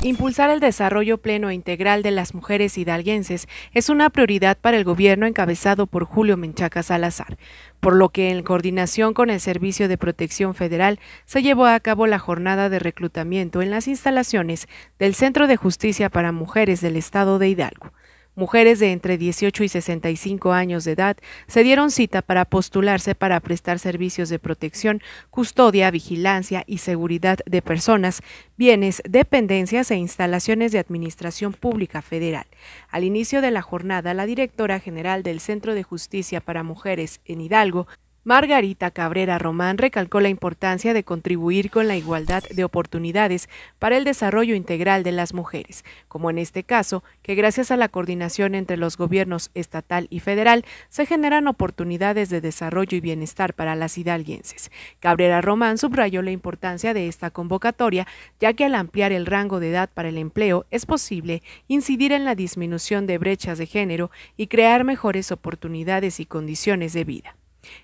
Impulsar el desarrollo pleno e integral de las mujeres hidalguenses es una prioridad para el gobierno encabezado por Julio Menchaca Salazar, por lo que en coordinación con el Servicio de Protección Federal se llevó a cabo la jornada de reclutamiento en las instalaciones del Centro de Justicia para Mujeres del Estado de Hidalgo. Mujeres de entre 18 y 65 años de edad se dieron cita para postularse para prestar servicios de protección, custodia, vigilancia y seguridad de personas, bienes, dependencias e instalaciones de Administración Pública Federal. Al inicio de la jornada, la directora general del Centro de Justicia para Mujeres en Hidalgo, Margarita Cabrera Román recalcó la importancia de contribuir con la igualdad de oportunidades para el desarrollo integral de las mujeres, como en este caso, que gracias a la coordinación entre los gobiernos estatal y federal se generan oportunidades de desarrollo y bienestar para las hidalguenses. Cabrera Román subrayó la importancia de esta convocatoria, ya que al ampliar el rango de edad para el empleo es posible incidir en la disminución de brechas de género y crear mejores oportunidades y condiciones de vida.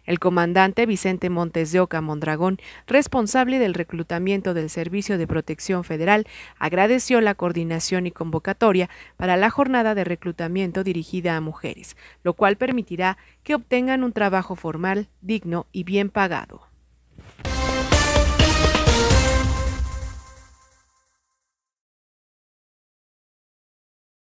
El comandante Vicente Montes de Oca Mondragón, responsable del reclutamiento del Servicio de Protección Federal, agradeció la coordinación y convocatoria para la jornada de reclutamiento dirigida a mujeres, lo cual permitirá que obtengan un trabajo formal, digno y bien pagado.